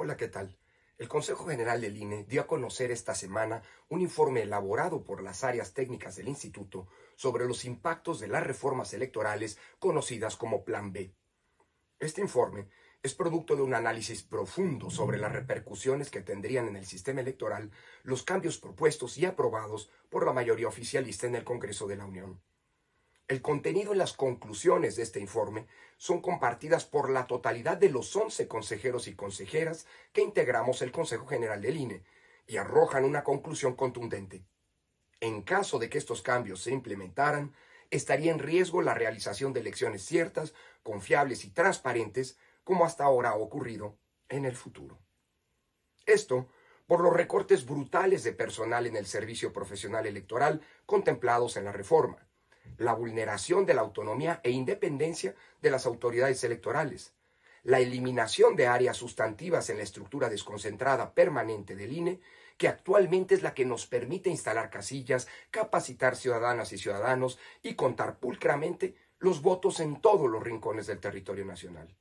Hola, ¿qué tal? El Consejo General del INE dio a conocer esta semana un informe elaborado por las áreas técnicas del instituto sobre los impactos de las reformas electorales conocidas como Plan B. Este informe es producto de un análisis profundo sobre las repercusiones que tendrían en el sistema electoral los cambios propuestos y aprobados por la mayoría oficialista en el Congreso de la Unión. El contenido y las conclusiones de este informe son compartidas por la totalidad de los 11 consejeros y consejeras que integramos el Consejo General del INE y arrojan una conclusión contundente. En caso de que estos cambios se implementaran, estaría en riesgo la realización de elecciones ciertas, confiables y transparentes, como hasta ahora ha ocurrido en el futuro. Esto por los recortes brutales de personal en el servicio profesional electoral contemplados en la reforma la vulneración de la autonomía e independencia de las autoridades electorales, la eliminación de áreas sustantivas en la estructura desconcentrada permanente del INE, que actualmente es la que nos permite instalar casillas, capacitar ciudadanas y ciudadanos y contar pulcramente los votos en todos los rincones del territorio nacional.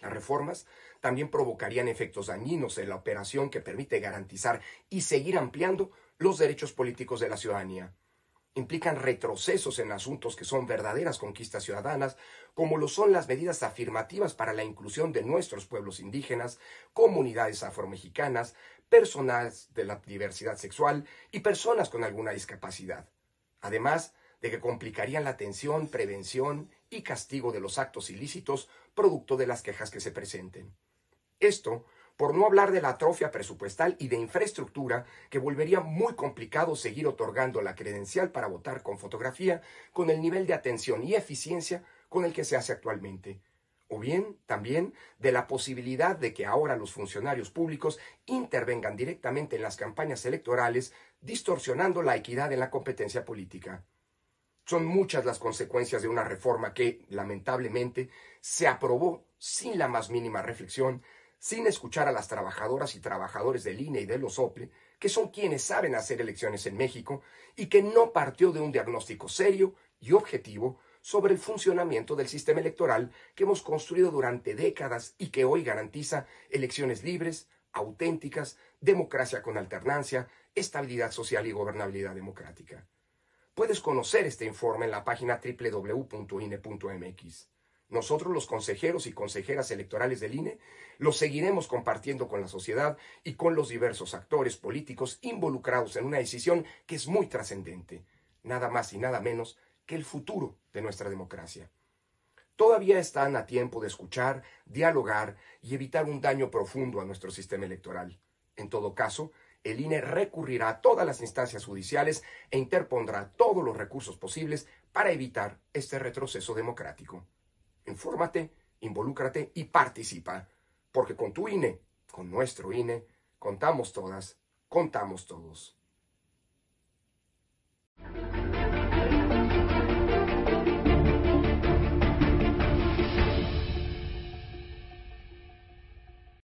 Las reformas también provocarían efectos dañinos en la operación que permite garantizar y seguir ampliando los derechos políticos de la ciudadanía, implican retrocesos en asuntos que son verdaderas conquistas ciudadanas, como lo son las medidas afirmativas para la inclusión de nuestros pueblos indígenas, comunidades afromexicanas, personas de la diversidad sexual y personas con alguna discapacidad. Además, de que complicarían la atención, prevención y castigo de los actos ilícitos producto de las quejas que se presenten. Esto por no hablar de la atrofia presupuestal y de infraestructura que volvería muy complicado seguir otorgando la credencial para votar con fotografía con el nivel de atención y eficiencia con el que se hace actualmente. O bien, también, de la posibilidad de que ahora los funcionarios públicos intervengan directamente en las campañas electorales, distorsionando la equidad en la competencia política. Son muchas las consecuencias de una reforma que, lamentablemente, se aprobó sin la más mínima reflexión, sin escuchar a las trabajadoras y trabajadores del INE y de los OPLE, que son quienes saben hacer elecciones en México y que no partió de un diagnóstico serio y objetivo sobre el funcionamiento del sistema electoral que hemos construido durante décadas y que hoy garantiza elecciones libres, auténticas, democracia con alternancia, estabilidad social y gobernabilidad democrática. Puedes conocer este informe en la página www.ine.mx. Nosotros, los consejeros y consejeras electorales del INE, lo seguiremos compartiendo con la sociedad y con los diversos actores políticos involucrados en una decisión que es muy trascendente, nada más y nada menos que el futuro de nuestra democracia. Todavía están a tiempo de escuchar, dialogar y evitar un daño profundo a nuestro sistema electoral. En todo caso, el INE recurrirá a todas las instancias judiciales e interpondrá todos los recursos posibles para evitar este retroceso democrático infórmate, involúcrate y participa, porque con tu INE, con nuestro INE, contamos todas, contamos todos.